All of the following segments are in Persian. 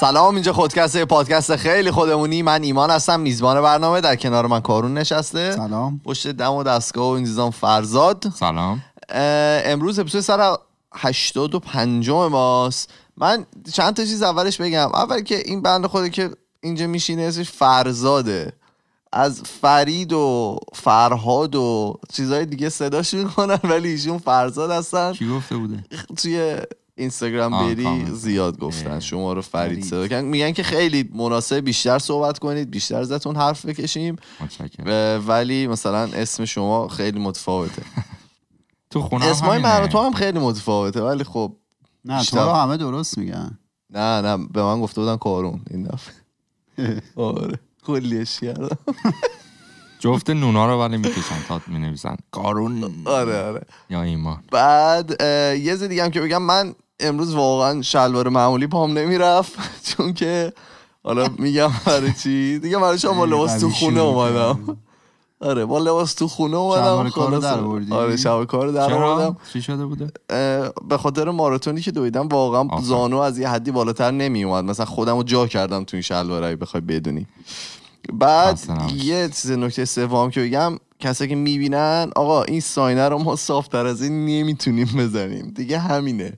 سلام اینجا خودکسته پادکست خیلی خودمونی من ایمان هستم میزبان برنامه در کنار من کارون نشسته سلام پشت دم و دستگاه و این فرزاد سلام امروز اپیزود سر پنجم ماست من چند تا چیز اولش بگم اول که این بند خوده که اینجا میشینه اسمش فرزاده از فرید و فرهاد و چیزهای دیگه صداش میکنن ولی ایشون فرزاد هستن چی گفته بوده توی اینستاگرام بری زیاد گفتن شما رو فرید صدا میگن که خیلی مناسب بیشتر صحبت کنید بیشتر ازتون حرف بکشیم ولی مثلا اسم شما خیلی متفاوته تو خونه اسمای رو تو هم خیلی متفاوته ولی خب نه شما همه درست میگن نه نه به من گفته بودن کارون این دفعه آره کلیش کردم جفت نونا رو ولی میکشن تا می نویسن کارون آره آره یا ایمان بعد یه زی دیگه هم که بگم من امروز واقعا شلوار معمولی پام نمیرفت چون که حالا میگم برای چی دیگه برای شما با لباس تو خونه اومدم آره با لباس تو خونه اومدم کار در آره شب در آوردم چی شده بوده به خاطر ماراتونی که دویدم واقعا زانو از یه حدی بالاتر نمی اومد مثلا رو جا کردم تو این شلوارای بخوای بدونی بعد یه چیز نکته سوم که بگم کسی که میبینن آقا این ساینه رو ما صافتر از این نمیتونیم بزنیم دیگه همینه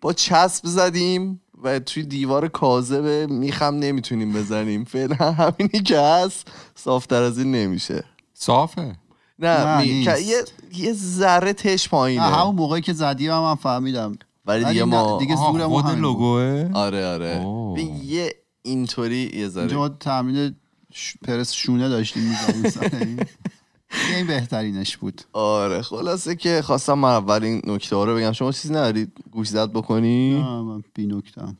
با چسب زدیم و توی دیوار کاذب میخم نمیتونیم بزنیم فعلا همینی که هست صافتر از این نمیشه صافه نه, می... یه یه ذره تش پایینه همون موقعی که زدی هم من فهمیدم ولی دیگه ما دیگه زورمون همین لوگوه آره آره یه اینطوری یه ذره ما تمرین ش... پرس شونه داشتیم میزنیم این بهترینش بود آره خلاصه که خواستم من اولین نکته ها رو بگم شما چیز ندارید گوش زد بکنی نه من بی نکتم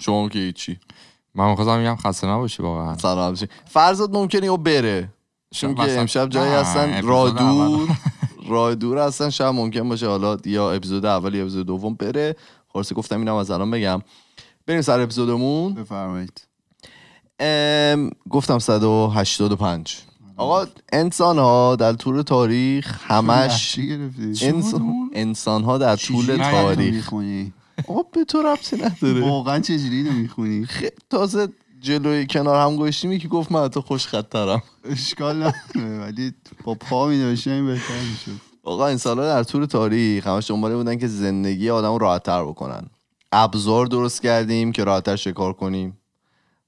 شما که هیچی من میخواستم میگم خسته نباشی واقعا سلام فرضت ممکنه او بره چون که امشب جایی هستن دور راه دور هستن شب ممکن باشه حالا یا اپیزود اول یا اپیزود دوم بره خلاصه گفتم اینم از الان بگم بریم سر اپیزودمون بفرمایید گفتم 185 آقا انسان ها در طول تاریخ همش انسان... انسان ها در طول تاریخ آقا به تو ربطی نداره واقعا چجوری اینو میخونی تازه جلوی کنار هم گوشتی که گفت من تو خوش خطرم اشکال نداره ولی با پا می این بهتر میشه آقا انسان ها در طول تاریخ همش دنباله بودن که زندگی آدم تر بکنن ابزار درست کردیم که راحتتر شکار کنیم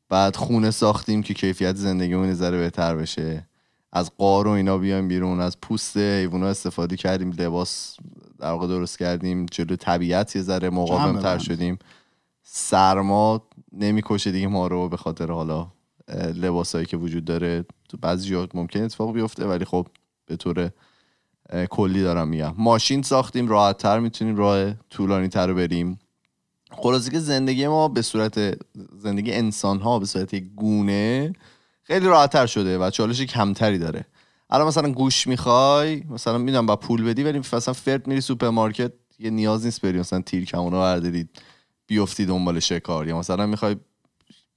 بعد خونه ساختیم که کیفیت زندگیمون ذره بهتر بشه از قار و اینا بیایم بیرون از پوست حیونا استفاده کردیم لباس در واقع درست کردیم جلو طبیعت یه ذره مقاومتر تر شدیم سرما نمیکشه دیگه ما رو به خاطر حالا لباسایی که وجود داره تو بعضی جاها ممکن اتفاق بیفته ولی خب به طور کلی دارم میگم ماشین ساختیم راحت تر میتونیم راه طولانی تر رو بریم خلاصه که زندگی ما به صورت زندگی انسان ها به صورت گونه خیلی راحتتر شده و چالش کمتری داره الان مثلا گوش میخوای مثلا میدونم با پول بدی ولی مثلا فرد میری سوپرمارکت یه نیاز نیست بری مثلا تیر کمونو برداری بیفتی دنبال شکار یا مثلا میخوای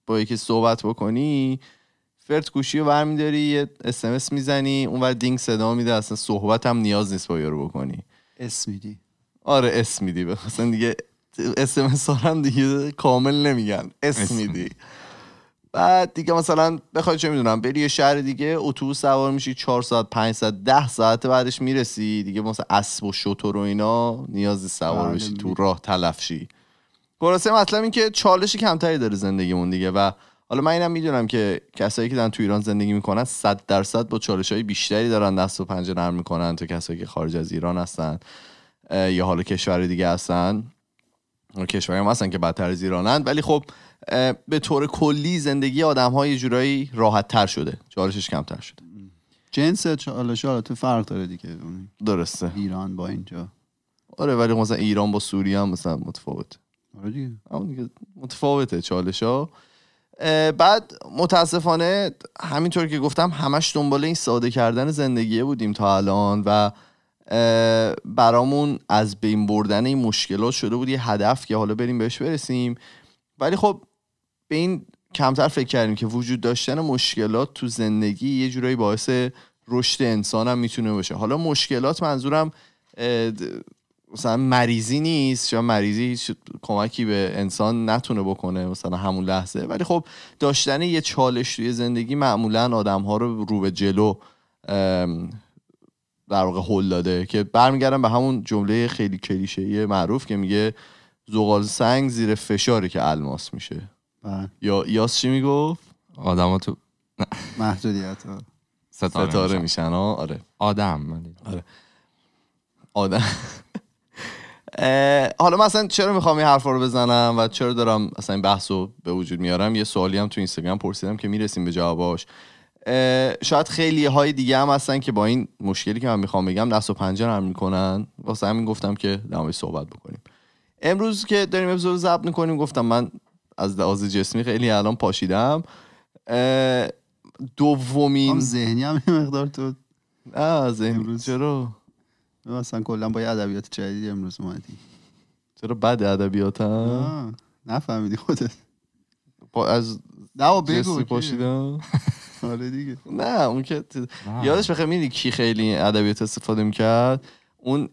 با یکی صحبت بکنی فرد گوشی رو برمیداری یه اسمس میزنی اون ور دینگ صدا میده اصلا صحبت هم نیاز نیست با یارو بکنی اسمیدی آره اسمیدی مثلا دیگه اسمس هم دیگه کامل نمیگن اسم بعد دیگه مثلا بخوای چه میدونم بری یه شهر دیگه اتوبوس سوار میشی 4 ساعت 5 ساعت 10 ساعت بعدش میرسی دیگه مثلا اسب و شتر و اینا نیازی سوار بله، بشی تو راه تلف شی خلاصه مطلب این که چالش کمتری داره زندگیمون دیگه و حالا من اینم میدونم که کسایی که دارن تو ایران زندگی میکنن 100 درصد با چالش های بیشتری دارن دست و پنجه نرم میکنن تا کسایی که خارج از ایران هستن یا حالا کشور دیگه هستن کشوری هم هستن که بدتر از ایرانن ولی خب به طور کلی زندگی آدم های جورایی راحت تر شده چالشش کمتر شده جنس چالش تو فرق داره دیگه درسته ایران با اینجا آره ولی مثلا ایران با سوریا هم مثلا متفاوت آره متفاوته چالش ها بعد متاسفانه همینطور که گفتم همش دنبال این ساده کردن زندگیه بودیم تا الان و برامون از بین بردن این مشکلات شده بود یه هدف که حالا بریم بهش برسیم ولی خب به این کمتر فکر کردیم که وجود داشتن مشکلات تو زندگی یه جورایی باعث رشد انسان هم میتونه باشه حالا مشکلات منظورم مثلا مریضی نیست یا مریضی کمکی به انسان نتونه بکنه مثلا همون لحظه ولی خب داشتن یه چالش توی زندگی معمولا آدم ها رو رو به جلو در واقع هل داده که برمیگردم به همون جمله خیلی کلیشه‌ای معروف که میگه زغال سنگ زیر فشاری که الماس میشه بله. یا یاس چی میگفت آدم تو محدودیت ها ستاره, ستاره میشن آره آدم آره آدم حالا مثلا چرا میخوام این حرفا رو بزنم و چرا دارم اصلا این بحث رو به وجود میارم یه سوالی هم تو اینستاگرام پرسیدم که میرسیم به جواباش شاید خیلی های دیگه هم هستن که با این مشکلی که من میخوام بگم دست و پنجه نرم میکنن واسه همین گفتم که در صحبت بکنیم امروز که داریم اپیزود ضبط میکنیم گفتم من از لحاظ جسمی خیلی الان پاشیدم دومین هم ذهنی هم مقدار تو آه ذهنی امروز چرا مثلا کلا با ادبیات جدید امروز اومدی چرا بد ادبیاتم نفهمیدی خودت با از نه بگو پاشیدم آره دیگه نه اون که یادش بخیر میدی کی خیلی ادبیات استفاده میکرد اون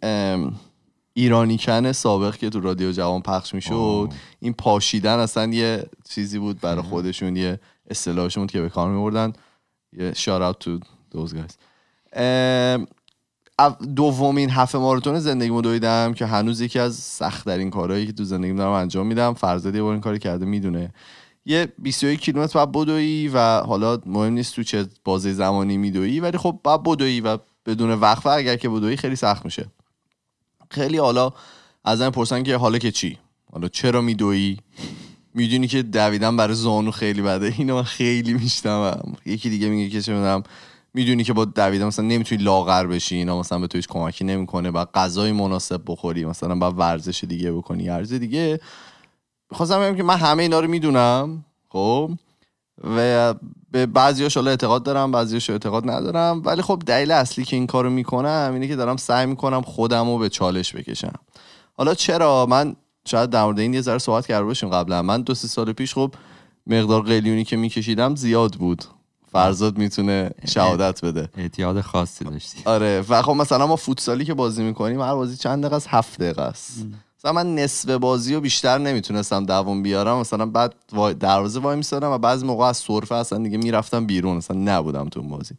ایرانیکن سابق که تو رادیو جوان پخش میشد این پاشیدن اصلا یه چیزی بود برای خودشون یه اصطلاحشون بود که به کار میبردن یه شارات تو دوز گایز دومین هفت ماراتون زندگیمو دویدم که هنوز یکی از سخت در کارهایی که تو زندگیم دارم انجام میدم فرزاد یه بار این کاری کرده میدونه یه 21 کیلومتر باید بدوی و حالا مهم نیست تو چه بازه زمانی میدوی ولی خب بعد بدوی و بدون وقفه اگر که بدوی خیلی سخت میشه خیلی حالا از من پرسن که حالا که چی حالا چرا میدویی میدونی که دویدن برای زانو خیلی بده اینو من خیلی میشنوم یکی دیگه میگه که چه میدونی که با دویدن مثلا نمیتونی لاغر بشی اینا مثلا به تو هیچ کمکی نمیکنه و غذای مناسب بخوری مثلا با ورزش دیگه بکنی ورزش دیگه خواستم بگم که من همه اینا رو میدونم خب و به بعضیاش حالا اعتقاد دارم بعضیاش اعتقاد ندارم ولی خب دلیل اصلی که این کارو میکنم اینه که دارم سعی میکنم خودم رو به چالش بکشم حالا چرا من شاید در مورد این یه ذره صحبت کرده باشیم قبلا من دو سه سال پیش خب مقدار قلیونی که میکشیدم زیاد بود فرزاد میتونه شهادت بده اعتیاد خاصی داشتی آره و خب مثلا ما فوتسالی که بازی میکنیم هر بازی چند دقیقه است هفت دقیقه است مثلا من نصف بازی رو بیشتر نمیتونستم دووم بیارم مثلا بعد دروازه وای میسادم و بعضی موقع از سرفه اصلا دیگه میرفتم بیرون اصلا نبودم تو اون بازی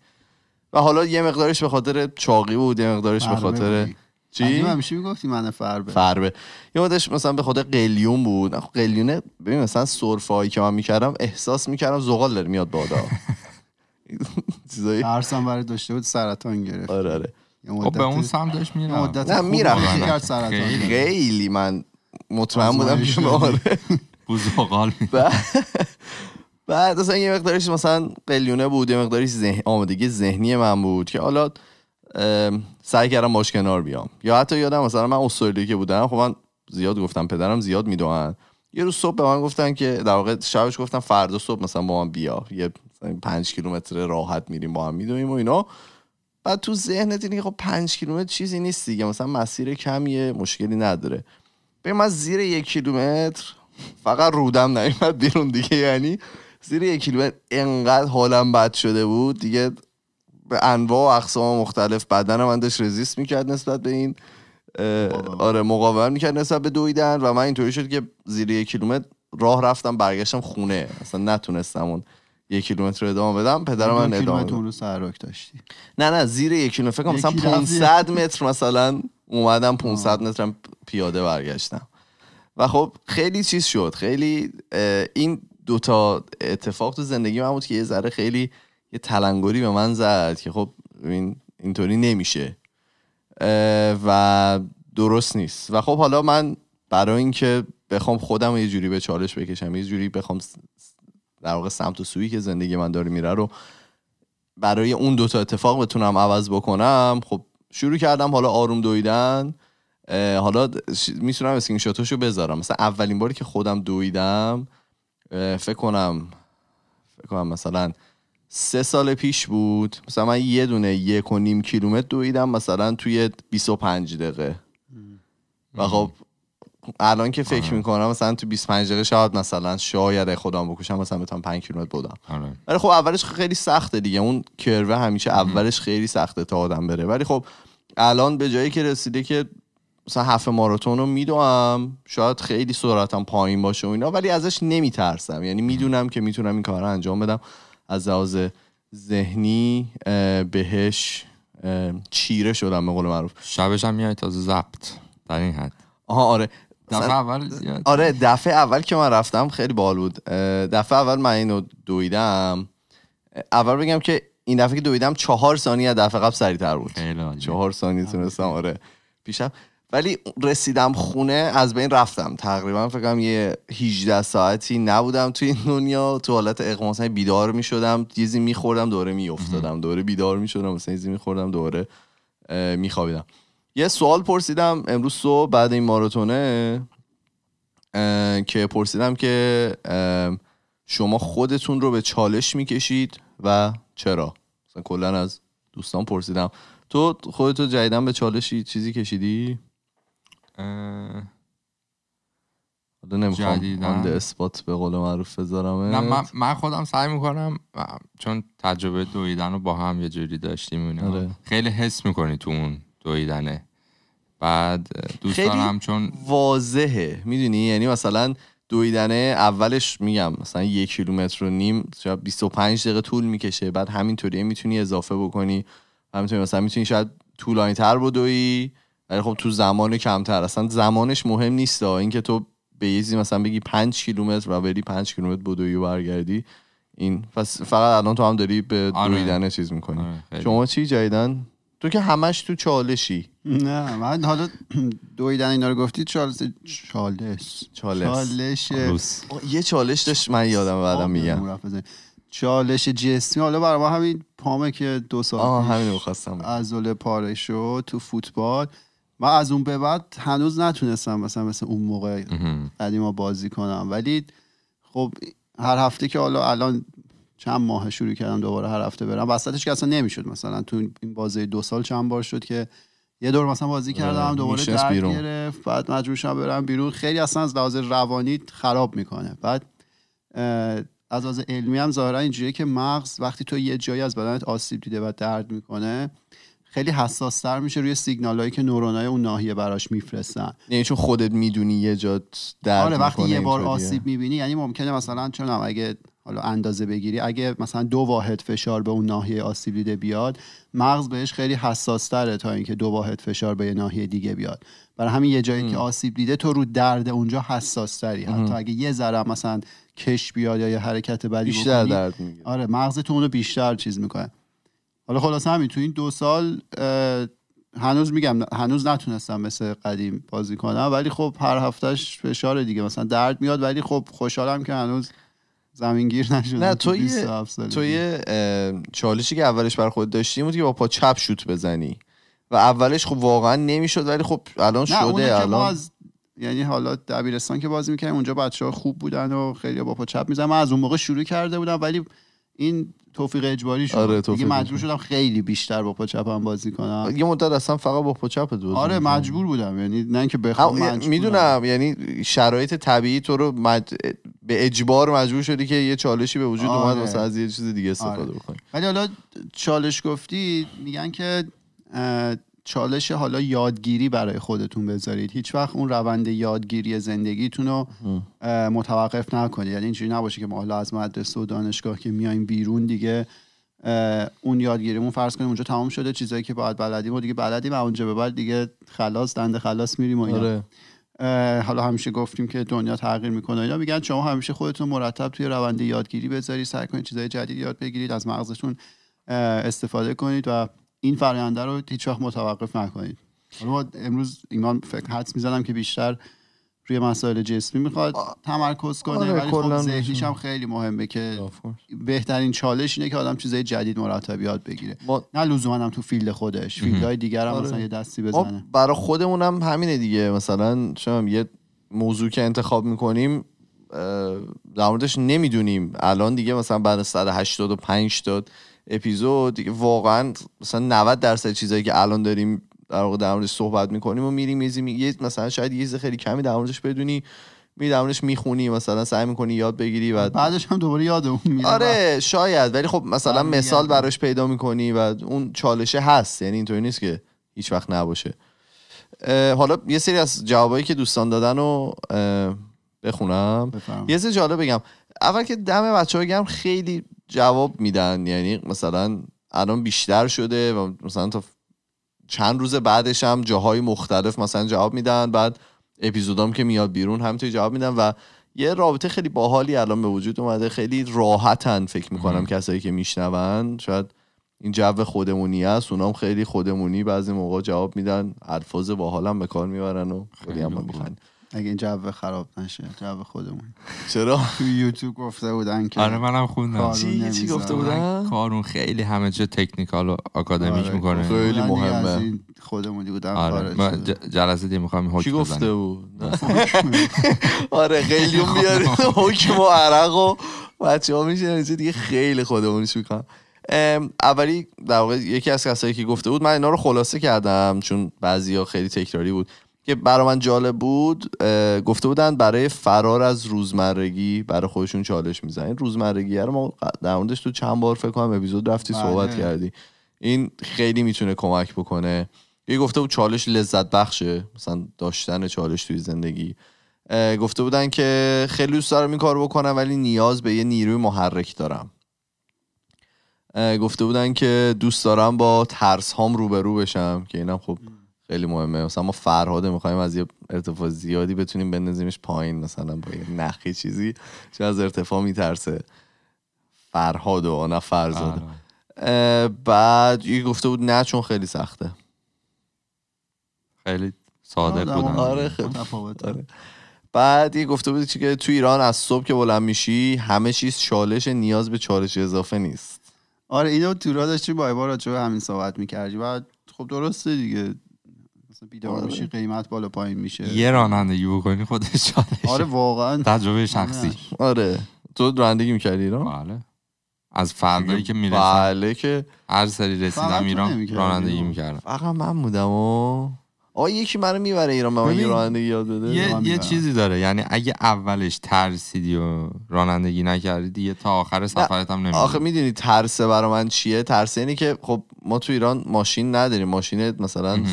و حالا یه مقدارش به خاطر چاقی بود یه مقدارش به خاطر چی همیشه میگفتی من فربه فربه یه مدش مثلا به خاطر قلیون بود خب قلیونه ببین مثلا هایی که من میکردم احساس میکردم زغال داره میاد بادا چیزایی هر برای داشته بود سرطان گرفت آره آره خب به اون سمت داشت میرم نه میرم خیلی من مطمئن بودم شما آره. بزرگال بعد اصلا یه مقداریش مثلا قلیونه بود یه مقداری ذهن... آمادگی ذهنی من بود که حالا سعی کردم باش کنار بیام یا حتی یادم مثلا من استرالیا که بودم خب من زیاد گفتم پدرم زیاد میدونن یه روز صبح به من گفتن که در واقع شبش گفتن فردا صبح مثلا با من بیا یه پنج کیلومتر راحت میریم با هم میدونیم و اینا و تو ذهنت اینه خب پنج کیلومتر چیزی نیست دیگه مثلا مسیر کمیه مشکلی نداره به من زیر یک کیلومتر فقط رودم نیومد بیرون دیگه یعنی زیر یک کیلومتر انقدر حالم بد شده بود دیگه به انواع و اقسام مختلف بدن من داشت رزیست میکرد نسبت به این آره مقاومت میکرد نسبت به دویدن و من اینطوری شد که زیر یک کیلومتر راه رفتم برگشتم خونه اصلا نتونستم اون یک کیلومتر ادامه بدم پدر من ادامه بدم رو سرک داشتی نه نه زیر یک کیلومتر فکر مثلا 500 متر مثلا اومدم 500 مترم پیاده برگشتم و خب خیلی چیز شد خیلی این دو تا اتفاق تو زندگی من بود که یه ذره خیلی یه تلنگری به من زد که خب این اینطوری نمیشه و درست نیست و خب حالا من برای اینکه بخوام خودم یه جوری به چالش بکشم یه جوری بخوام در واقع سمت و سویی که زندگی من داره میره رو برای اون دوتا اتفاق بتونم عوض بکنم خب شروع کردم حالا آروم دویدن حالا میتونم اسکرین شاتشو بذارم مثلا اولین باری که خودم دویدم فکر کنم فکر کنم مثلا سه سال پیش بود مثلا من یه دونه یک و نیم کیلومتر دویدم مثلا توی 25 دقیقه و خب الان که فکر میکنم مثلا تو 25 دقیقه شاید مثلا شاید خودم بکشم مثلا بتونم 5 کیلومتر بودم آره. ولی خب اولش خیلی سخته دیگه اون کروه همیشه اولش خیلی سخته تا آدم بره ولی خب الان به جایی که رسیده که مثلا هفت ماراتون رو میدوم شاید خیلی سرعتم پایین باشه و اینا ولی ازش نمیترسم یعنی میدونم که میتونم این کار رو انجام بدم از لحاظ ذهنی بهش چیره شدم به قول معروف شبش هم میای تازه در این حد آها آره دفعه اول آره دفعه اول که من رفتم خیلی بال بود دفعه اول من اینو دویدم اول بگم که این دفعه که دویدم چهار ثانیه دفعه قبل سریعتر بود چهار ثانیه تونستم آره پیشم ولی رسیدم خونه از بین رفتم تقریبا فکرم یه 18 ساعتی نبودم توی این دنیا تو حالت اقماس بیدار می شدم چیزی می خوردم دوره می افتادم دوره بیدار می شدم مثلا چیزی می خوردم دوره می خوابیدم یه سوال پرسیدم امروز صبح بعد این ماراتونه که پرسیدم که شما خودتون رو به چالش میکشید و چرا مثلا کلا از دوستان پرسیدم تو خودتو جدیدن به چالشی چیزی کشیدی حالا نمیخوام اثبات به قول معروف بذارم نه من, خودم سعی میکنم چون تجربه دویدن رو با هم یه جوری داشتیم آره. خیلی حس میکنی تو اون دویدنه بعد دوستان هم چون واضحه میدونی یعنی مثلا دویدنه اولش میگم مثلا یک کیلومتر و نیم یا 25 دقیقه طول میکشه بعد همینطوری میتونی اضافه بکنی همینطوری مثلا میتونی شاید طولانی تر بدوی ولی خب تو زمان کمتر اصلا زمانش مهم نیست اینکه تو به یه مثلا بگی 5 کیلومتر و بری 5 کیلومتر بدوی و برگردی این پس فقط الان تو هم داری به آره. دویدن چیز میکنی آره، شما چی جایدن تو که همش تو چالشی نه من حالا دویدن اینا رو گفتی چالش چالش چالش یه چالش داشت من یادم بعدم میگم چالش جسمی حالا برای ما همین پامه که دو سال آه همین خواستم پاره شد تو فوتبال و از اون به بعد هنوز نتونستم مثلا مثل اون موقع قدیما بازی کنم ولی خب هر هفته که حالا الان چند ماه شروع کردم دوباره هر هفته برم وسطش که اصلا نمیشد مثلا تو این بازی دو سال چند بار شد که یه دور مثلا بازی آره، کردم دوباره درد گرفت بعد مجبور شدم برم بیرون خیلی اصلا از لحاظ روانی خراب میکنه بعد از لحاظ علمی هم ظاهرا اینجوریه که مغز وقتی تو یه جایی از بدنت آسیب دیده و درد میکنه خیلی حساس تر میشه روی سیگنال هایی که نورونای اون ناحیه براش میفرستن یعنی چون خودت میدونی یه جا درد آره، وقتی یه بار آسیب میبینی یعنی ممکنه مثلا چون اگه حالا اندازه بگیری اگه مثلا دو واحد فشار به اون ناحیه آسیب دیده بیاد مغز بهش خیلی حساس تره تا اینکه دو واحد فشار به یه ناحیه دیگه بیاد برای همین یه جایی که آسیب دیده تو رو درد اونجا حساس تری حتی اگه یه ذره مثلا کش بیاد یا یه حرکت بدی بیشتر درد آره مغز تو اونو بیشتر چیز میکنه حالا خلاص همین تو این دو سال هنوز میگم هنوز نتونستم مثل قدیم بازی کنم ولی خب هر هفتهش فشار دیگه مثلا درد میاد ولی خب خوشحالم که هنوز زمین گیر نه تو یه تو یه چالشی که اولش بر خود داشتی بود که با پا چپ شوت بزنی و اولش خب واقعا نمیشد ولی خب الان شده الان باز... یعنی حالا دبیرستان که بازی میکنیم اونجا بچه ها خوب بودن و خیلی با پا چپ میزنم من از اون موقع شروع کرده بودم ولی این توفیق آره، اجباری شد آره، مجبور شدم خیلی بیشتر با پاچپم بازی کنم یه مدت اصلا فقط با پاچپ بود آره مجبور بودم یعنی نه اینکه بخوام میدونم یعنی شرایط طبیعی تو رو به اجبار مجبور شدی که یه چالشی به وجود آره. اومد واسه از یه چیز دیگه استفاده آره. بکنی ولی حالا چالش گفتی میگن که چالش حالا یادگیری برای خودتون بذارید هیچ وقت اون روند یادگیری زندگیتون رو متوقف نکنید یعنی اینجوری نباشه که ما حالا از مدرسه و دانشگاه که میایم بیرون دیگه اون یادگیریمون فرض کنیم اونجا تمام شده چیزایی که باید بلدیم و دیگه بلدیم و اونجا به بعد دیگه خلاص دنده خلاص میریم و اینا آره. حالا همیشه گفتیم که دنیا تغییر میکنه اینا میگن شما همیشه خودتون مرتب توی روند یادگیری بذارید سعی کنید چیزای جدید یاد بگیرید از مغزتون استفاده کنید و این فراینده رو هیچ وقت متوقف نکنید حالا امروز ایمان فکر حدس میزنم که بیشتر روی مسائل جسمی میخواد تمرکز کنه آره، ولی خب ذهنیش هم خیلی مهمه که بهترین چالش اینه که آدم چیزای جدید مرتب یاد بگیره ما... نه لزوما هم تو فیلد خودش فیلدهای دیگر هم آره. مثلا یه دستی بزنه برای خودمون هم همینه دیگه مثلا شما یه موضوع که انتخاب میکنیم در موردش نمیدونیم الان دیگه مثلا بعد از 185 داد اپیزود واقعا مثلا 90 درصد چیزایی که الان داریم در واقع در موردش صحبت میکنیم و میریم میزی میگی مثلا شاید یه چیز خیلی کمی در موردش بدونی میری در موردش میخونی مثلا سعی میکنی یاد بگیری و بعدش هم دوباره یاد اون آره شاید ولی خب مثلا مثال براش پیدا میکنی و اون چالشه هست یعنی اینطوری نیست که هیچ وقت نباشه حالا یه سری از جوابایی که دوستان دادن رو بخونم یه سری جالب بگم اول که دم بچه ها گم خیلی جواب میدن یعنی مثلا الان بیشتر شده و مثلا تا چند روز بعدش هم جاهای مختلف مثلا جواب میدن بعد اپیزودام که میاد بیرون همینطوری جواب میدن و یه رابطه خیلی باحالی الان به وجود اومده خیلی راحتن فکر میکنم کسایی که میشنون شاید این جو خودمونی است اونام خیلی خودمونی بعضی موقع جواب میدن الفاظ باحالم به کار میبرن و خیلی هم میخند اگه این جو خراب نشه جو خودمون چرا یوتیوب گفته بودن که آره منم خوندم چی چی گفته بودن کارون خیلی همه جا تکنیکال و آکادمیک آره، میکنه خیلی مهمه دیگه بودن آره من جلسه دیگه میخوام چی گفته بود آره. آره خیلی بیاره حکم و عرق و بچه ها میشه دیگه خیلی خودمونیش میکنم اولی در واقع یکی از کسایی که گفته بود من اینا رو خلاصه کردم چون بعضیا خیلی تکراری بود که برای من جالب بود گفته بودن برای فرار از روزمرگی برای خودشون چالش میزنن این روزمرگی رو ما در موردش تو چند بار فکر کنم اپیزود رفتی بله. صحبت کردی این خیلی میتونه کمک بکنه یه گفته بود چالش لذت بخشه مثلا داشتن چالش توی زندگی گفته بودن که خیلی دوست دارم این کار بکنم ولی نیاز به یه نیروی محرک دارم گفته بودن که دوست دارم با ترس هام روبرو بشم که اینم خب خیلی مهمه مثلا ما فرهاد میخوایم از یه ارتفاع زیادی بتونیم بندازیمش پایین مثلا با یه نخی چیزی چون از ارتفاع میترسه فرهاد و نه فرزاد آره. بعد یه گفته بود نه چون خیلی سخته خیلی صادق بودن آره خیلی آره. بعد یه گفته بود که تو ایران از صبح که بلند میشی همه چیز چالش نیاز به چالش اضافه نیست آره اینو تو را داشتی با را چه همین صحبت میکردی و خب درسته دیگه مثلا بیدار آره. میشی قیمت بالا پایین میشه یه رانندگی بکنی خودش چالش آره واقعا تجربه شخصی آره تو رانندگی میکردی ایران بله از فردایی که میرسن بله که هر سری رسیدم ایران رانندگی میکردم فقط من بودم و آ یکی منو میبره ایران به من رانندگی یاد بده یه, چیزی داره یعنی اگه اولش ترسیدی و رانندگی نکردی دیگه تا آخر سفرت هم نمیدی آخه میدونی ترسه برا من چیه ترسه اینه که خب ما تو ایران ماشین نداریم ماشین مثلا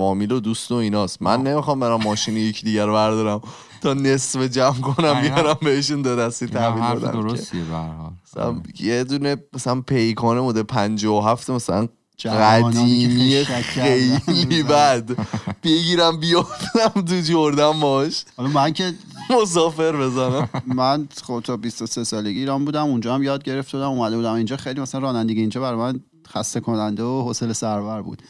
فامیل و دوست و ایناست من نمیخوام برم ماشین یکی دیگر رو بردارم تا نصف جمع کنم بیارم بهشون دو دستی تحویل بدم درستیه یه دونه مثلا پیکان مدل 57 مثلا قدیمی خیلی بد بگیرم بیافتم تو جردن باش حالا من که مسافر بزنم من خب تا 23 سالگی ایران بودم اونجا هم یاد گرفته بودم اومده بودم اینجا خیلی مثلا رانندگی اینجا برای من خسته کننده و حوصله سرور بود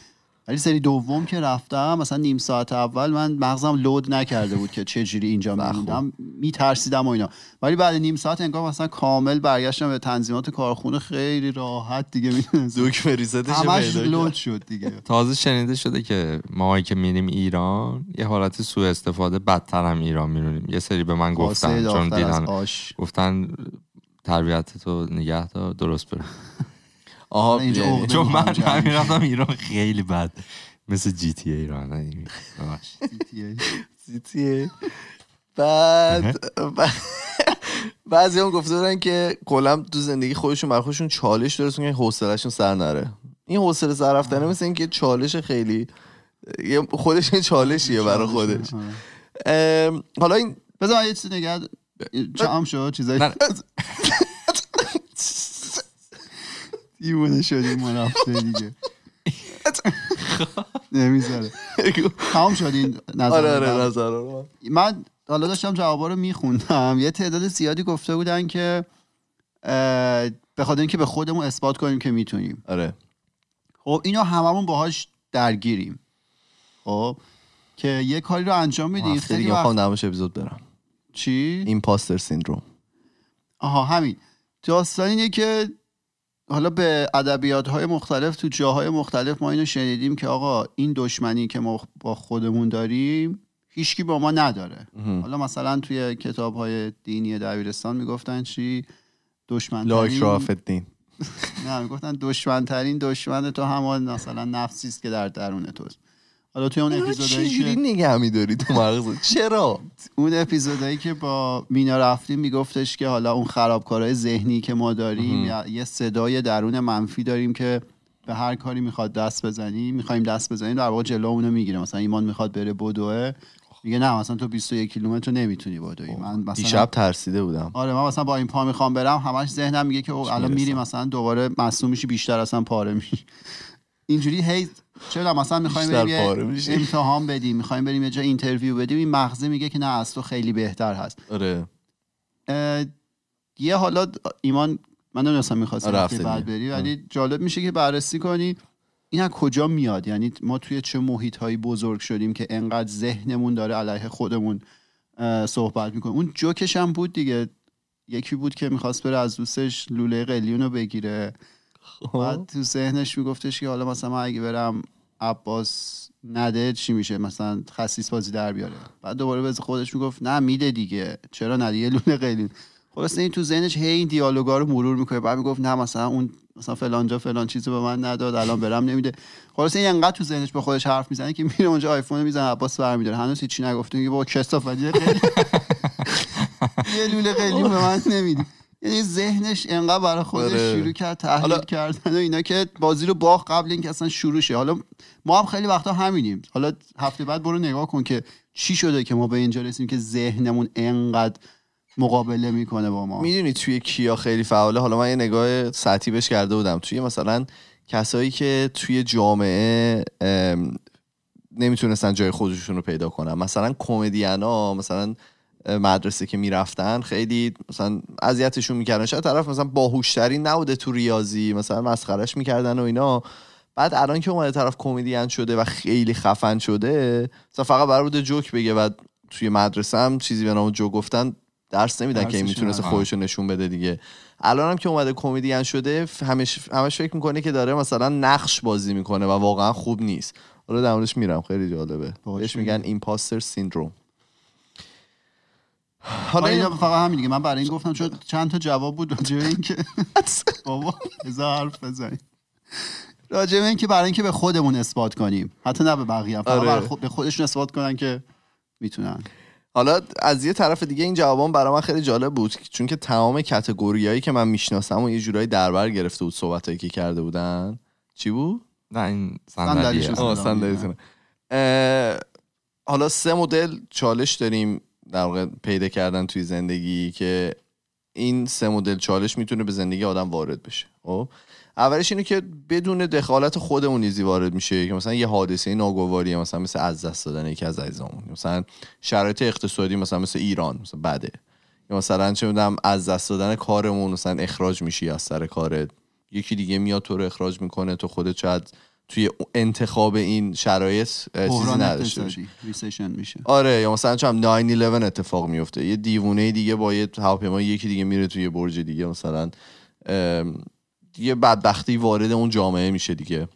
ولی سری دوم که رفتم مثلا نیم ساعت اول من مغزم لود نکرده بود که چه جوری اینجا خب. میبینم میترسیدم و اینا ولی بعد نیم ساعت انگار مثلا کامل برگشتم به تنظیمات کارخونه خیلی راحت دیگه دوک فریزتش همش لود شد دیگه تازه شنیده شده که ما که میریم ایران یه حالت سوء استفاده بدتر هم ایران میرونیم یه سری به من گفتن چون دیدن گفتن تربیت تو نگه دار درست برو آها چون من همین رفتم ایران خیلی بد مثل جی تی ایران جی تی بعد بعضی هم گفته بودن که کلا تو زندگی خودشون مرخوشون چالش درست که یعنی حوصلهشون سر نره این حوصله سر رفتنه مثل اینکه چالش خیلی خودش چالشیه برای خودش حالا این بذار یه چیز نگه هم شد چیزایی دیوونه شدیم ما رفته دیگه نمیذاره تمام شد این نظر آره، آره، من حالا داشتم جوابا رو میخوندم یه تعداد زیادی گفته بودن که به خاطر اینکه به خودمون اثبات کنیم که میتونیم آره خب اینو هممون باهاش درگیریم خب که یه کاری رو انجام میدیم خیلی وقت... خواهم نماش اپیزود چی ایمپاستر سیندروم آها همین داستان اینه که حالا به ادبیات های مختلف تو جاهای مختلف ما اینو شنیدیم که آقا این دشمنی که ما با خودمون داریم هیچکی با ما نداره حالا مثلا توی کتاب های دینی دبیرستان میگفتن چی دشمن ترین نه میگفتن دشمن ترین دشمن تو همان مثلا نفسی است که در درون توست حالا توی اون اپیزودایی که چجوری نگه میداری تو مغزت چرا اون اپیزودایی که با مینا رفتیم میگفتش که حالا اون خرابکارهای ذهنی که ما داریم یه صدای درون منفی داریم که به هر کاری میخواد دست بزنی میخوایم دست بزنیم در واقع جلو اونو میگیره مثلا ایمان میخواد بره بدوه میگه نه مثلا تو 21 کیلومتر نمیتونی بدوی من خب، مثلا دیشب ترسیده بودم آره من مثلا با این پا میخوام برم همش ذهنم میگه که الان میری مثلا دوباره مصدوم میشی بیشتر اصلا پاره میشی اینجوری هی چرا مثلا میخوایم یه امتحان بدیم میخوایم بریم یه جا اینترویو بدیم این مغزه میگه که نه از تو خیلی بهتر هست آره یه حالا ایمان من نمیدونستم میخواستم که آره، بعد بری ولی آره. جالب میشه که بررسی کنی این از کجا میاد یعنی ما توی چه محیط هایی بزرگ شدیم که انقدر ذهنمون داره علیه خودمون صحبت میکنه اون جوکش هم بود دیگه یکی بود که میخواست بره از دوستش لوله قلیون رو بگیره خب. بعد تو ذهنش میگفتش که حالا مثلا اگه برم عباس نده چی میشه مثلا خصیص بازی در بیاره بعد دوباره به خودش میگفت نه میده دیگه چرا نده یه لونه خب خلاص این تو ذهنش هی این دیالوگا رو مرور میکنه بعد میگفت نه مثلا اون مثلا فلان جا فلان چیزو به من نداد الان برم نمیده خلاص این انقدر تو ذهنش با خودش حرف میزنه که میره اونجا آیفون میزنه عباس برمیداره هنوز هیچی نگفته میگه با کسافت یه لوله به من یعنی ذهنش انقدر برای خودش آره. شروع کرد تحلیل کردن و اینا که بازی رو باخت قبل اینکه اصلا شروع شه حالا ما هم خیلی وقتا همینیم حالا هفته بعد برو نگاه کن که چی شده که ما به اینجا رسیم که ذهنمون انقدر مقابله میکنه با ما میدونی توی کیا خیلی فعاله حالا من یه نگاه سطحی بهش کرده بودم توی مثلا کسایی که توی جامعه نمیتونستن جای خودشون رو پیدا کنن مثلا کمدین مثلا مدرسه که میرفتن خیلی مثلا اذیتشون میکردن شاید طرف مثلا باهوشتری نبوده تو ریاضی مثلا مسخرش میکردن و اینا بعد الان که اومده طرف کمدین شده و خیلی خفن شده مثلا فقط برای بوده جوک بگه و توی مدرسه هم چیزی به نام جو گفتن درس نمیدن که این میتونست خودشو نشون بده دیگه الان هم که اومده کمدین شده همش همش فکر میکنه که داره مثلا نقش بازی میکنه و واقعا خوب نیست حالا در میرم خیلی جالبه بهش میگن ایمپاستر سیندروم حالا آره، اینا فقط همین دیگه من برای این گفتم چون چند تا جواب بود راجع به اینکه بابا هزار حرف راجع به اینکه برای اینکه به خودمون اثبات کنیم حتی نه به بقیه فقط آره. به خودشون اثبات کنن که میتونن حالا از یه طرف دیگه این جوابان برای من خیلی جالب بود چون که تمام کاتگوریایی که من میشناسم و یه جورایی دربر گرفته بود صحبتایی که کرده بودن چی بود نه این حالا سه مدل چالش داریم در واقع پیدا کردن توی زندگی که این سه مدل چالش میتونه به زندگی آدم وارد بشه خب اولش اینه که بدون دخالت خودمون ایزی وارد میشه که مثلا یه حادثه ناگواری مثلا مثل از دست دادن یکی از عزیزامون مثلا شرایط اقتصادی مثلا مثل ایران مثلا بده یا مثلا چه از دست دادن کارمون مثلا اخراج میشی از سر کارت یکی دیگه میاد تو رو اخراج میکنه تو خودت شاید توی انتخاب این شرایط چیزی نداشته میشه آره یا مثلا چم 9/11 اتفاق میفته یه دیوونه دیگه با یه هواپیما یکی دیگه میره توی برج دیگه مثلا یه بدبختی وارد اون جامعه میشه دیگه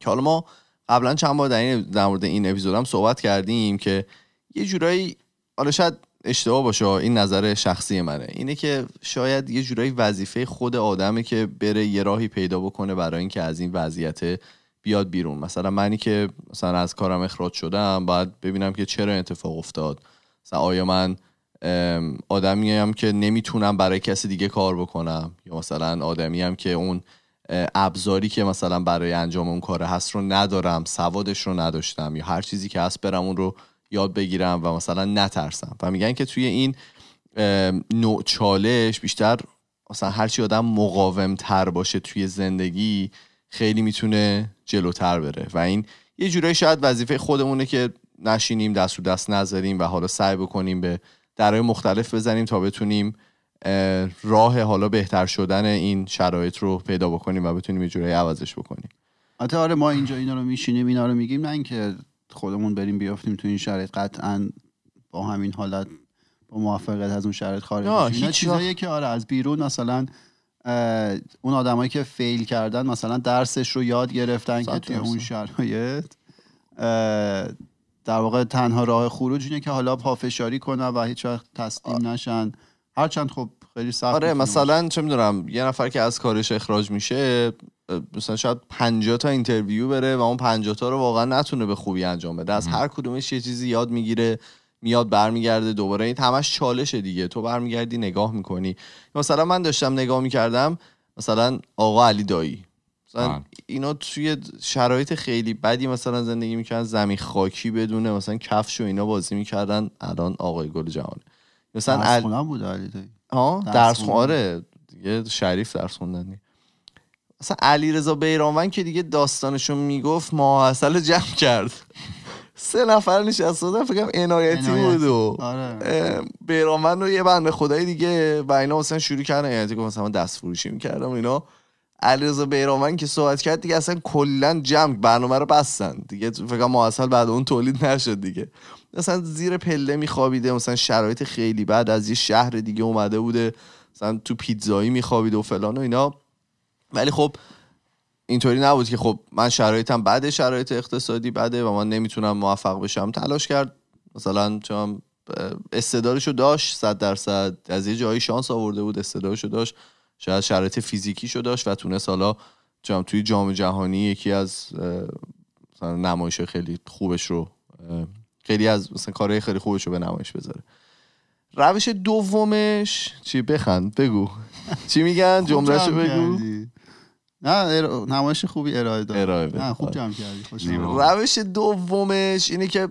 که حالا ما قبلا چند بار در, این در مورد این اپیزود هم صحبت کردیم که یه جورایی حالا شاید اشتباه باشه این نظر شخصی منه اینه که شاید یه جورایی وظیفه خود آدمه که بره یه راهی پیدا بکنه برای اینکه از این وضعیت بیاد بیرون مثلا منی که مثلا از کارم اخراج شدم باید ببینم که چرا اتفاق افتاد مثلا آیا من آدمی هم که نمیتونم برای کسی دیگه کار بکنم یا مثلا آدمی هم که اون ابزاری که مثلا برای انجام اون کار هست رو ندارم سوادش رو نداشتم یا هر چیزی که هست برم اون رو یاد بگیرم و مثلا نترسم و میگن که توی این نوع چالش بیشتر مثلا هرچی آدم مقاوم تر باشه توی زندگی خیلی میتونه جلوتر بره و این یه جورایی شاید وظیفه خودمونه که نشینیم دست و دست نذاریم و حالا سعی بکنیم به درهای مختلف بزنیم تا بتونیم راه حالا بهتر شدن این شرایط رو پیدا بکنیم و بتونیم یه جورایی عوضش بکنیم آره, آره، ما اینجا اینا رو میشینیم اینا رو میگیم نه اینکه خودمون بریم بیافتیم تو این شرایط قطعا با همین حالت با موفقیت از اون شرایط خارج میشیم اینا که آره از بیرون مثلا اون آدمایی که فیل کردن مثلا درسش رو یاد گرفتن که توی اون شرایط در واقع تنها راه خروج اینه که حالا پافشاری کنن و هیچ وقت تسلیم نشن هرچند خب خیلی سخت آره مثلا چه میدونم یه نفر که از کارش اخراج میشه مثلا شاید 50 تا اینترویو بره و اون 50 تا رو واقعا نتونه به خوبی انجام بده از هر کدومش یه چیزی یاد میگیره میاد برمیگرده دوباره این همش چالشه دیگه تو برمیگردی نگاه میکنی مثلا من داشتم نگاه میکردم مثلا آقا علی دایی مثلا اینا توی شرایط خیلی بدی مثلا زندگی میکردن زمین خاکی بدونه مثلا کفش و اینا بازی میکردن الان آقای گل جهان مثلا درس بود علی دایی ها درس, درس آره، شریف درس خوندن اصلا علیرضا بیرانوند که دیگه داستانشون میگفت ما اصلا جمع کرد سه نفر نشست بودن فکرم عنایتی بود و آره. رو یه بنده خدای دیگه و اینا مثلا شروع کردن عنایتی که مثلا دست فروشی میکردم اینا علیرضا بیرانوند که صحبت کرد دیگه اصلا کلا جمع برنامه رو بستن دیگه فکرم ما اصلا بعد اون تولید نشد دیگه مثلا زیر پله میخوابیده مثلا شرایط خیلی بعد از یه شهر دیگه اومده بوده مثلا تو پیتزایی میخوابیده و فلان و اینا ولی خب اینطوری نبود که خب من شرایطم بعد شرایط اقتصادی بده و من نمیتونم موفق بشم تلاش کرد مثلا چون استعدادشو داشت صد درصد از یه جایی شانس آورده بود استدارشو داشت شاید شرایط فیزیکیشو داشت و تونست حالا توی جام جهانی یکی از مثلا نمایش خیلی خوبش رو خیلی از مثلا کارهای خیلی خوبش رو به نمایش بذاره روش دومش چی بخند بگو چی میگن جمعه بگو نه نمایش خوبی ارائه داد ارائه نه خوب آره. جمع کردی روش دومش اینه که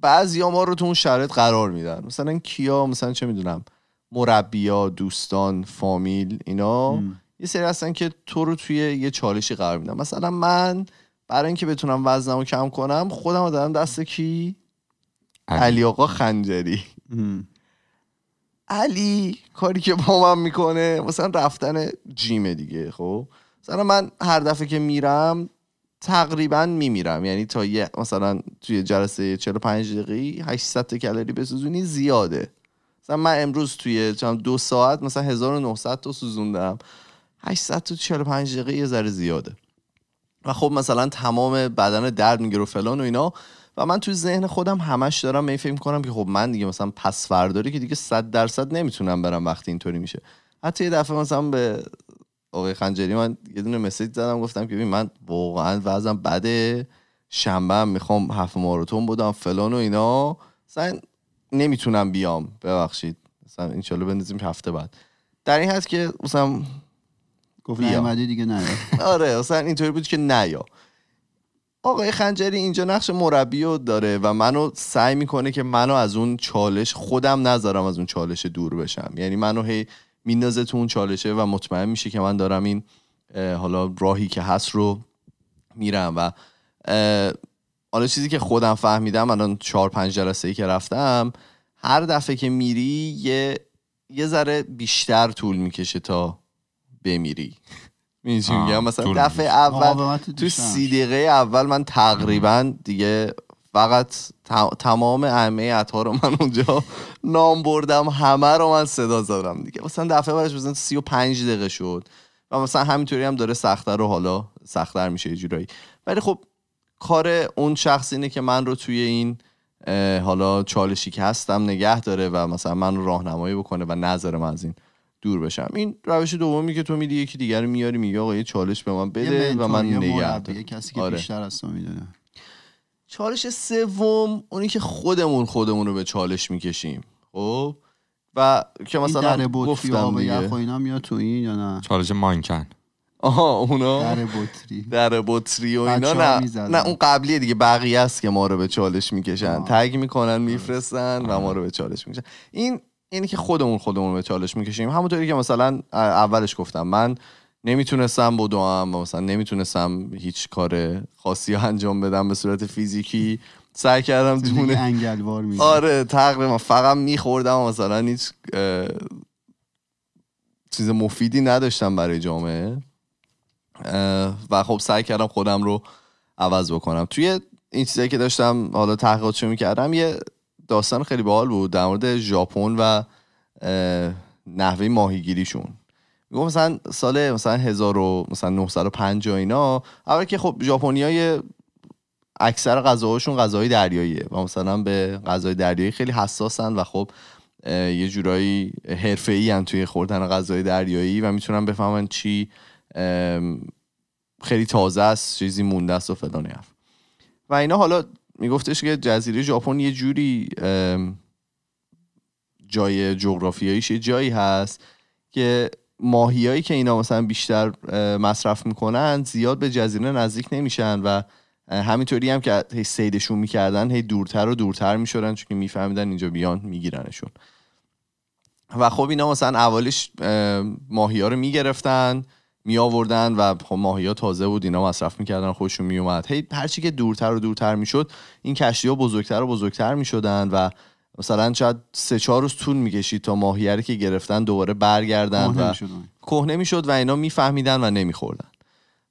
بعضی ما رو تو اون شرط قرار میدن مثلا کیا مثلا چه میدونم مربیا دوستان فامیل اینا یه سری هستن که تو رو توی یه چالشی قرار میدن مثلا من برای اینکه بتونم وزنمو کم کنم خودم رو دادم دست کی علی آقا خنجری علی کاری که با من میکنه مثلا رفتن جیمه دیگه خب مثلا من هر دفعه که میرم تقریبا میمیرم یعنی تا یه مثلا توی جلسه 45 دقیقی 800 کالری بسوزونی زیاده مثلا من امروز توی چند دو ساعت مثلا 1900 تا سوزوندم 800 تا 45 دقیقه یه ذره زیاده و خب مثلا تمام بدن درد میگیره و فلان و اینا و من توی ذهن خودم همش دارم می فکر کنم که خب من دیگه مثلا پس فرداری که دیگه 100 درصد نمیتونم برم وقتی اینطوری میشه حتی یه دفعه مثلا به آقای خنجری من یه دونه مسیج زدم گفتم که من واقعا وزم بده شنبه میخوام هفت ماراتون بودم فلان و اینا مثلا نمیتونم بیام ببخشید مثلا انشالله بندازیم هفته بعد در این هست که مثلا گفت دیگه نه آره اینطوری بود که نیا آقای خنجری اینجا نقش مربی رو داره و منو سعی میکنه که منو از اون چالش خودم نذارم از اون چالش دور بشم یعنی منو هی میندازه تو اون چالشه و مطمئن میشه که من دارم این حالا راهی که هست رو میرم و حالا چیزی که خودم فهمیدم الان چهار پنج جلسه ای که رفتم هر دفعه که میری یه یه ذره بیشتر طول میکشه تا بمیری میگم مثلا دفعه اول تو سی دقیقه اول من تقریبا دیگه فقط تمام اهمه عطا رو من اونجا نام بردم همه رو من صدا زدم دیگه مثلا دفعه برش مثلا 35 دقیقه شد و مثلا همینطوری هم داره سختتر رو حالا سختتر میشه یه جورایی ولی خب کار اون شخص اینه که من رو توی این حالا چالشی که هستم نگه داره و مثلا من رو راهنمایی بکنه و نظر من از این دور بشم این روش دومی که تو میدی یکی دیگر رو میاری میگه آقا یه چالش به من بده و من نگه داره کسی که آره. بیشتر از میدونه چالش سوم اونی که خودمون خودمون رو به چالش میکشیم خب و که مثلا گفتم دیگه اینا میاد تو این یا نه چالش مانکن آها اونا در بطری در بطری و اینا نه نه اون قبلیه دیگه بقیه است که ما رو به چالش میکشن تگ میکنن میفرستن و ما رو به چالش میکشن این اینی که خودمون خودمون رو به چالش میکشیم همونطوری که مثلا اولش گفتم من نمیتونستم بدوم و مثلا نمیتونستم هیچ کار خاصی انجام بدم به صورت فیزیکی سعی کردم دونه انگلوار آره تقریبا فقط میخوردم مثلا هیچ چیز مفیدی نداشتم برای جامعه و خب سعی کردم خودم رو عوض بکنم توی این چیزایی که داشتم حالا شو میکردم یه داستان خیلی باحال بود در مورد ژاپن و نحوه ماهیگیریشون میگم مثلا سال مثلا 1000 و مثلا 950 اینا اول که خب ژاپنیای اکثر غذاهاشون غذای دریاییه و مثلا به غذای دریایی خیلی حساسن و خب یه جورایی حرفه‌ای هم توی خوردن غذای دریایی و میتونن بفهمن چی خیلی تازه است چیزی مونده است و فلان و اینا حالا میگفتش که جزیره ژاپن یه جوری جای جغرافیاییش یه جایی هست که ماهیایی که اینا مثلا بیشتر مصرف میکنن زیاد به جزیره نزدیک نمیشن و همینطوری هم که هی سیدشون میکردن هی دورتر و دورتر میشدن چون میفهمیدن اینجا بیان میگیرنشون و خب اینا مثلا اولش ماهی ها رو میگرفتن می آوردن و خب ماهی ها تازه بود اینا مصرف میکردن خودشون میومد هی هرچی که دورتر و دورتر میشد این کشتی ها بزرگتر و بزرگتر میشدن و مثلا شاید سه چهار روز طول میکشید تا ماهیه که گرفتن دوباره برگردن و کهنه میشد و اینا میفهمیدن و نمیخوردن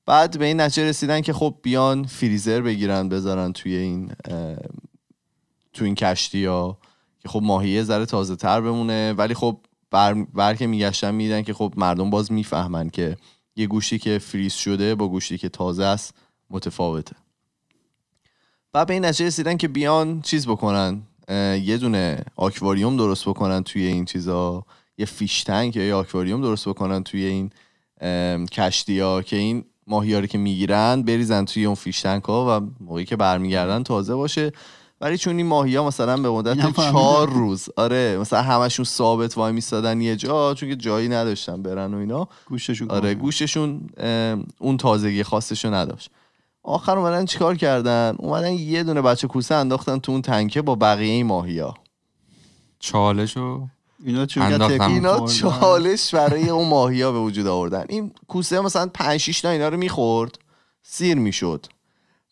بعد به این نتیجه رسیدن که خب بیان فریزر بگیرن بذارن توی این تو این کشتی ها که خب ماهیه ذره تازه تر بمونه ولی خب بر, که میگشتن میدن که خب مردم باز میفهمن که یه گوشتی که فریز شده با گوشتی که تازه است متفاوته بعد به این نتیجه رسیدن که بیان چیز بکنن یه دونه آکواریوم درست بکنن توی این چیزا یه فیش تنک یا آکواریوم درست بکنن توی این کشتی ها که این ماهیاری که میگیرن بریزن توی اون فیش تنک ها و موقعی که برمیگردن تازه باشه ولی چون این ماهی ها مثلا به مدت چهار روز آره مثلا همشون ثابت وای میستادن یه جا چون که جایی نداشتن برن و اینا گوششون آره گوششون اون تازگی خاصشو نداشت آخر اومدن چیکار کردن اومدن یه دونه بچه کوسه انداختن تو اون تنکه با بقیه ماهیا چالشو اینا اینا چالش برای اون ماهیا به وجود آوردن این کوسه مثلا 5 6 تا اینا رو میخورد سیر میشد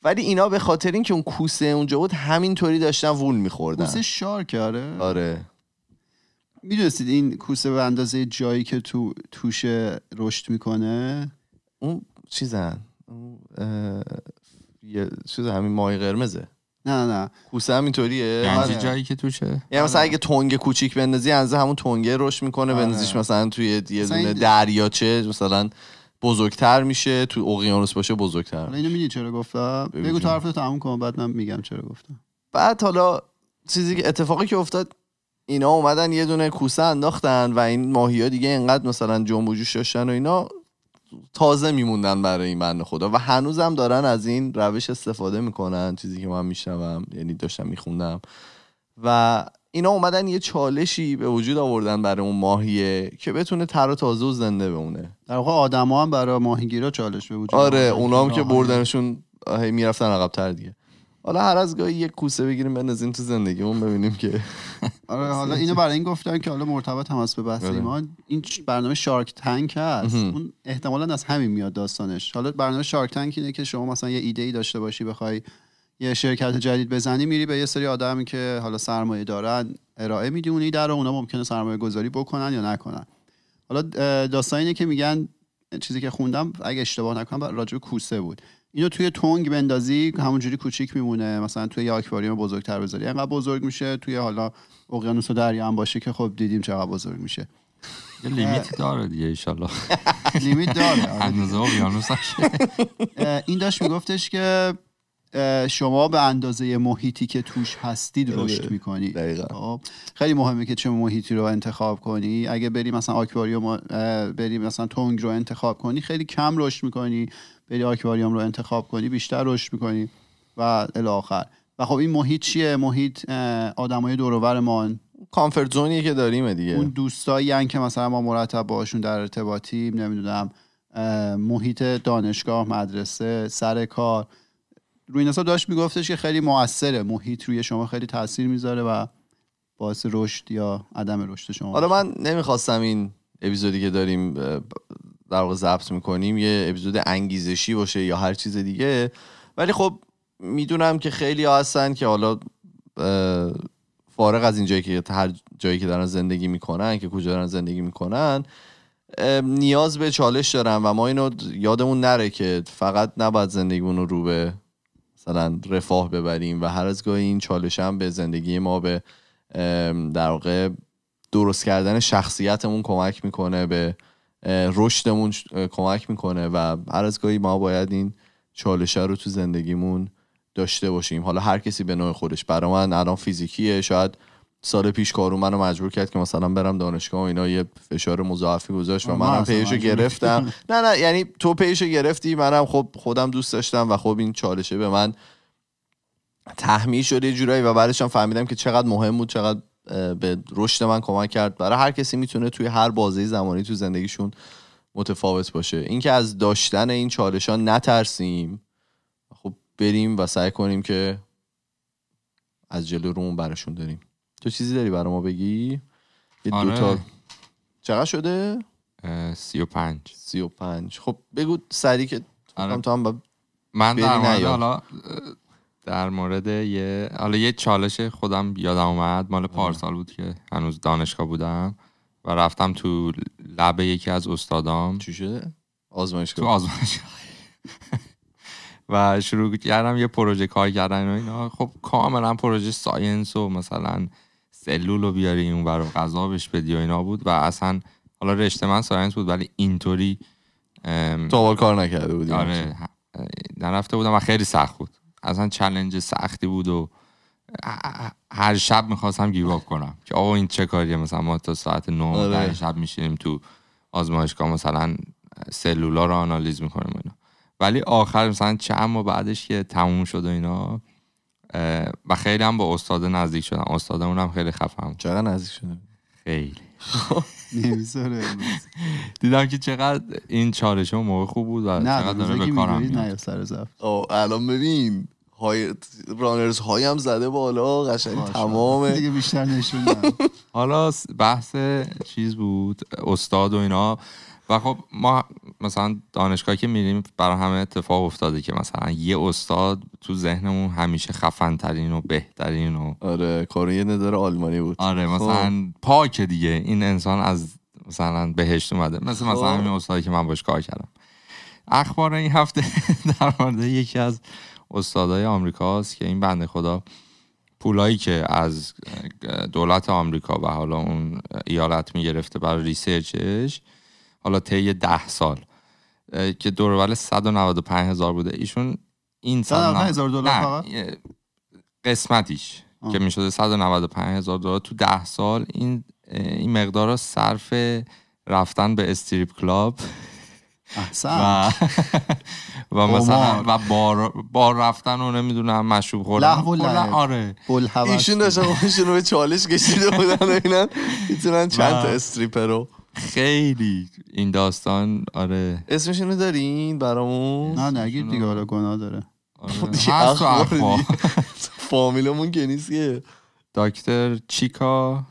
ولی اینا به خاطر اینکه اون کوسه اونجا بود همینطوری داشتن وول میخوردن کوسه شارک آره آره میدونستید این کوسه به اندازه جایی که تو توشه رشد میکنه اون چیزن یه چیز همین ماهی قرمزه نه نه کوسه هم اینطوریه یعنی آره. جایی که توشه یعنی مثلا آره. اگه تنگ کوچیک بندازی از همون تنگه روش میکنه آره. بندازیش مثلا توی یه دونه دریاچه مثلا بزرگتر میشه تو اقیانوس باشه بزرگتر اینو میدی چرا گفتم بگو تو حرفتو تموم کن بعد من میگم چرا گفتم بعد حالا چیزی که اتفاقی که افتاد اینا اومدن یه دونه کوسه انداختن و این ماهی ها دیگه اینقدر مثلا جنب داشتن و اینا تازه میموندن برای این بند خدا و هنوزم دارن از این روش استفاده میکنن چیزی که من میشنوم یعنی داشتم میخوندم و اینا اومدن یه چالشی به وجود آوردن برای اون ماهیه که بتونه تر و تازه و زنده بمونه در واقع ها هم برای ماهیگیرا چالش به وجود آره اونا هم که بردنشون هی میرفتن تر دیگه حالا هر از گاهی یک کوسه بگیریم بندازیم تو زندگیمون ببینیم که آره حالا اینو برای این گفتن که حالا مرتبط هم به بحث بله. ما این برنامه شارک تنک هست اون احتمالا از همین میاد داستانش حالا برنامه شارک تنک اینه که شما مثلا یه ایده ای داشته باشی بخوای یه شرکت جدید بزنی میری به یه سری آدمی که حالا سرمایه دارن ارائه میدی اون ایده اونا ممکنه سرمایه گذاری بکنن یا نکنن حالا داستان اینه که میگن چیزی که خوندم اگه اشتباه نکنم راجع کوسه بود اینو توی تونگ بندازی همونجوری کوچیک میمونه مثلا توی یه آکواریوم بزرگتر بذاری انقدر بزرگ میشه توی حالا اقیانوس و دریا هم باشه که خب دیدیم چقدر بزرگ میشه یه لیمیت داره دیگه ایشالله لیمیت داره آره. این داشت میگفتش که شما به اندازه محیطی که توش هستید آره. رشد میکنی خب، خیلی مهمه که چه محیطی رو انتخاب کنی اگه بری مثلا آکواریوم بری مثلا تونگ رو انتخاب کنی خیلی کم رشد میکنی بری آکواریوم رو انتخاب کنی بیشتر رشد میکنی و الاخر و خب این محیط چیه محیط آدمای دورورمان کامفورت زونی که داریم دیگه اون دوستایی که مثلا ما مرتب باشون در ارتباطیم نمیدونم محیط دانشگاه مدرسه سر کار روی نصاب داشت میگفتش که خیلی موثره محیط روی شما خیلی تاثیر میذاره و باعث رشد یا عدم رشد شما حالا من نمیخواستم این اپیزودی که داریم در واقع ضبط میکنیم یه اپیزود انگیزشی باشه یا هر چیز دیگه ولی خب میدونم که خیلی هستن که حالا فارغ از این جایی که هر جایی که دارن زندگی میکنن که کجا دارن زندگی میکنن نیاز به چالش دارن و ما اینو یادمون نره که فقط نباید زندگیمون رو رو به مثلا رفاه ببریم و هر از گاهی این چالش هم به زندگی ما به در واقع درست کردن شخصیتمون کمک میکنه به رشدمون کمک میکنه و هر از گاهی ما باید این چالشه رو تو زندگیمون داشته باشیم حالا هر کسی به نوع خودش برای من الان فیزیکیه شاید سال پیش کارو منو مجبور کرد که مثلا برم دانشگاه و اینا یه فشار مضاعفی گذاشت و منم پیشو گرفتم نه نه یعنی تو پیشو گرفتی منم خب خودم دوست داشتم و خب این چالشه به من تحمیل شده یه جورایی و بعدش هم فهمیدم که چقدر مهم بود چقدر به رشد من کمک کرد برای هر کسی میتونه توی هر بازه زمانی تو زندگیشون متفاوت باشه اینکه از داشتن این ها نترسیم خب بریم و سعی کنیم که از جلو رومون براشون داریم تو چیزی داری برای ما بگی آره. دو چقدر شده سی و پنج سی و پنج خب بگو سری که آره. تو هم من در حالا در مورد یه حالا یه چالش خودم یادم اومد مال آره. پارسال بود که هنوز دانشگاه بودم و رفتم تو لب یکی از استادام چی شده آزمایشگاه تو آزمایشگاه و شروع کردم یه پروژه کار کردن و اینا خب کاملا پروژه ساینس و مثلا سلول رو بیاری اون و غذا بش بدی و اینا بود و اصلا حالا رشته من ساینس بود ولی اینطوری تو کار نکرده بودی آره نرفته بودم و خیلی سخت بود اصلا چلنج سختی بود و هر شب میخواستم گیواب کنم که آقا این چه کاریه مثلا ما تا ساعت 9 آره. شب میشینیم تو آزمایشگاه مثلا سلولا رو آنالیز میکنیم اینا ولی آخر مثلا چند ماه بعدش که تموم شد و اینا و خیلی هم با استاد نزدیک شدم استاد اونم خیلی هم چقدر نزدیک شدم خیلی دیدم که چقدر این چالش موقع خوب بود و چقدر داره به کارم الان ببین های رانرز های هم زده بالا قشنگ تمامه دیگه بیشتر نشون حالا بحث چیز بود استاد و اینا و خب ما مثلا دانشگاه که میریم برای همه اتفاق افتاده که مثلا یه استاد تو ذهنمون همیشه خفن ترین و بهترین و آره کارو نداره آلمانی بود آره خب. مثلا پاک دیگه این انسان از مثلا بهشت اومده مثل مثلا خب. همین استادی که من باش کار کردم اخبار این هفته در مورد یکی از استادای آمریکاست که این بنده خدا پولایی که از دولت آمریکا و حالا اون ایالت میگرفته برای ریسرچش حالا طی ده سال که دورول 195 هزار بوده ایشون این هزار دلار فقط قسمتیش آه. که میشده 195 هزار دلار تو ده سال این این مقدار رو صرف رفتن به استریپ کلاب احسن. و و مثلا و بار, بار رفتن و نمیدونم مشروب خوردن آره ایشون داشتن رو به چالش کشیده بودن ببینن میتونن چند تا استریپر رو خیلی این داستان آره اسمشونو دارین برامون نه نگیر دیگه حالا گناه داره آره. فامیلمون که نیست که دکتر چیکا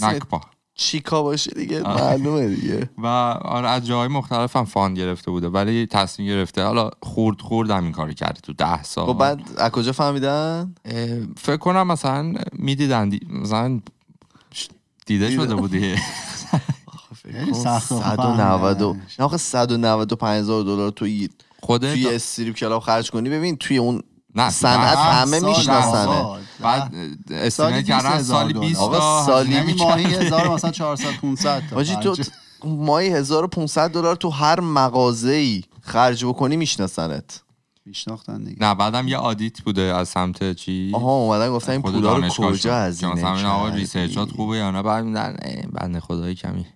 نکبا چیکا باشه دیگه معلومه دیگه و آره از جاهای مختلف هم فان گرفته بوده ولی تصمیم گرفته حالا خورد خورد هم این کارو کرده تو ده سال خب بعد از کجا فهمیدن فکر کنم مثلا میدیدن دی... مثلا دیده شده بودی 190 نه آخه 195 هزار دلار تو توی استریپ کلاب خرج کنی ببین توی اون نه صنعت همه میشناسنه بعد استیمیت کردن سالی 20 آقا سالی ماهی 1000 مثلا 400 500 تا حاجی تو ماهی 1500 دلار تو هر مغازه‌ای خرج بکنی میشناسنت میشناختن دیگه نه بعدم یه آدیت بوده از سمت چی آها اومدن گفتن این پولا رو کجا از این مثلا آقا ریسرچات خوبه یا نه بعد میدن بنده خدای کمی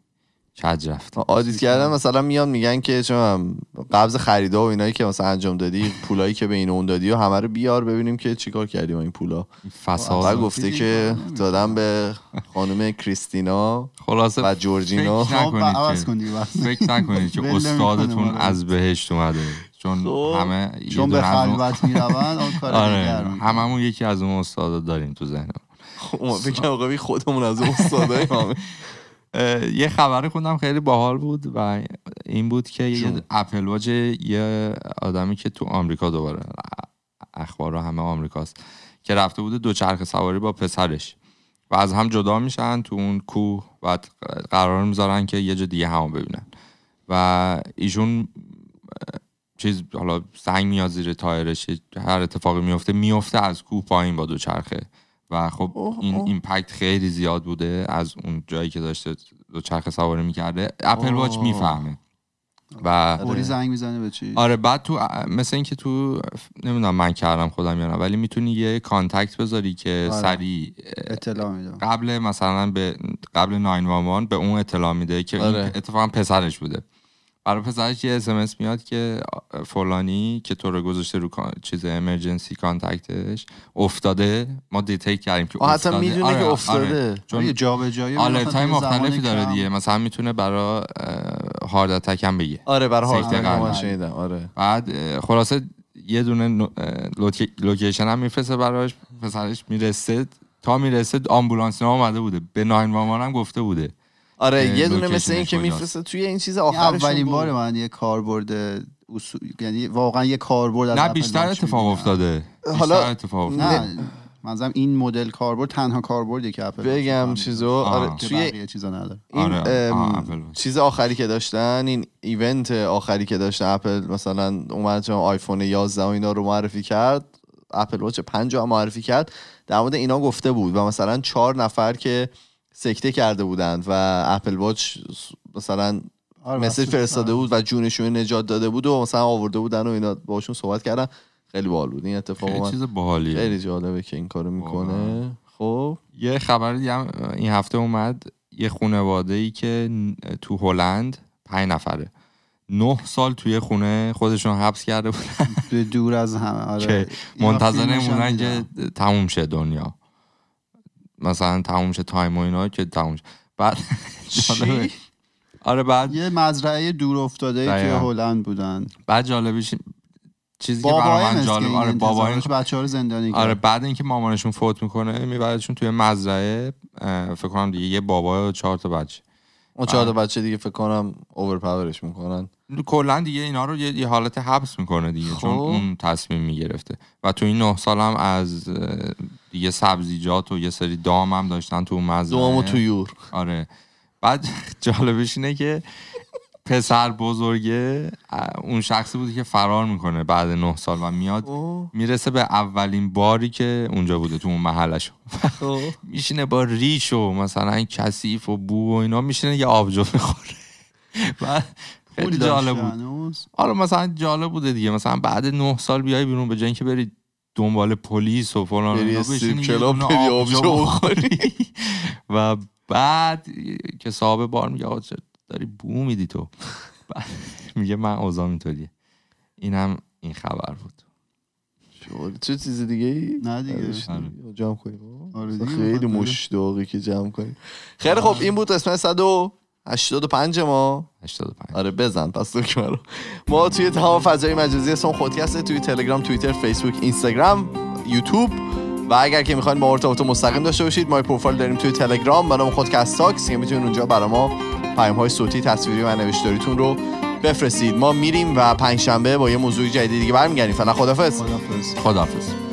کج رفت آدیت کردن مثلا میان میگن که چون قبض خریدا و اینایی که مثلا انجام دادی پولایی که به این اون دادی و همه رو بیار ببینیم که چیکار کردیم این پولا فساد گفته که دادم به خانم کریستینا خلاصه و جورجینا فکر خب، نکنید که استادتون از بهشت اومده چون خب، همه چون به خلوت میروند اون آره، هممون یکی از اون استادا داریم تو ذهنم خب، فکر کنم خودمون از استادای ما یه خبری خوندم خیلی باحال بود و این بود که یه اپل یه آدمی که تو آمریکا دوباره اخبار همه آمریکاست که رفته بوده دوچرخه سواری با پسرش و از هم جدا میشن تو اون کوه و قرار میذارن که یه جا دیگه همو ببینن و ایشون چیز حالا سنگ میاد زیر تایرش هر اتفاقی میفته میفته از کوه پایین با دوچرخه و خب این ایمپکت خیلی زیاد بوده از اون جایی که داشته دو چرخ سواره میکرده اپل واچ میفهمه و آره. زنگ میزنه به چی آره بعد تو مثل اینکه تو نمیدونم من کردم خودم یا نه ولی میتونی یه کانتکت بذاری که آره. سریع اطلاع قبل مثلا به قبل 911 به اون اطلاع میده که آره. اتفاقا پسرش بوده برای آره، پسرش یه اسمس میاد که فلانی که تو رو گذاشته رو چیز امرجنسی کانتکتش افتاده ما دیتیک کردیم که افتاده حتی میدونه آره، که آره. افتاده آره، چون جا به جایی مختلفی داره دیگه مثلا میتونه برای هارد اتک هم بگه آره برای هارد آره بعد خلاصه یه دونه لوکیشن هم میفرسته براش پسرش میرسه تا میرسه آمبولانس اومده بوده به 911 هم گفته بوده آره یعنی یه دونه مثل این که میفرسته توی این چیز آخرش اولین بار من یه کاربرد یعنی واقعا یه کاربرد نه بیشتر اتفاق افتاده حالا اتفاق افتاده نه منظرم این مدل کاربرد تنها کاربردی که اپل بگم چیزو آره توی چیزا نداره این آره. چیز آخری که داشتن این ایونت آخری که داشت اپل مثلا اومد آیفون 11 و اینا رو معرفی کرد اپل واچ 5 معرفی کرد در مورد اینا گفته بود و مثلا چهار نفر که سکته کرده بودند و اپل واچ مثلا آره فرستاده آره. بود و جونشون نجات داده بود و مثلا آورده بودن و اینا باشون صحبت کردن خیلی بال بود این اتفاق خیلی چیز باحالیه خیلی جالبه که این کارو میکنه خب یه خبر دیگه این هفته اومد یه خانواده ای که تو هلند پنج نفره نه سال توی خونه خودشون حبس کرده بودن دور از همه آره منتظر نمونن که تموم شه دنیا مثلا تموم شه تایم و اینا که تموم شه بعد آره بعد یه مزرعه دور افتاده که هلند بودن بعد جالبیش. چیزی که من جالب آره بچه رو زندانی آره بعد اینکه مامانشون فوت میکنه میبردشون یعنی توی مزرعه فکر کنم دیگه یه بابا و چهار تا بچه اون چهار تا آره. بچه دیگه فکر کنم اوورپاورش میکنن کلا دیگه اینا رو یه حالت حبس میکنه دیگه چون خب. اون تصمیم میگرفته و تو این نه سال هم از یه سبزیجات و یه سری دام هم داشتن تو مزرعه دام و تویور آره بعد جالبش اینه که پسر بزرگه اون شخصی بوده که فرار میکنه بعد نه سال و میاد خب. میرسه به اولین باری که اونجا بوده تو اون محلش خب. میشینه با ریش و مثلا کسیف و بو و اینا میشینه یه آبجو میخوره خیلی جالب بود یعنی مثلا جالب بوده دیگه مثلا بعد نه سال بیای بیرون به جای که بری دنبال پلیس و فلان و بعد که صاحب بار میگه آقا داری بو میدی تو میگه من اوزام اینطوریه اینم این خبر بود چه چیز دیگه ای؟ نه دیگه آره. آره. آره. جمع کنیم خیلی مشتاقی که جمع کنیم خیلی خب این بود اسم 100 85 ما 85 آره بزن پس دکمه ما توی تمام فضای مجازی سون خودکست توی تلگرام توییتر فیسبوک اینستاگرام یوتیوب و اگر که میخواین با ارتباط مستقیم داشته باشید ما پروفایل داریم توی تلگرام به نام خودکست تاکس که یعنی میتونید اونجا برای ما پیام های صوتی تصویری و نوشتاریتون رو بفرستید ما میریم و پنجشنبه با یه موضوع جدید دیگه برمیگردیم فعلا خدافظ خدافظ خدافظ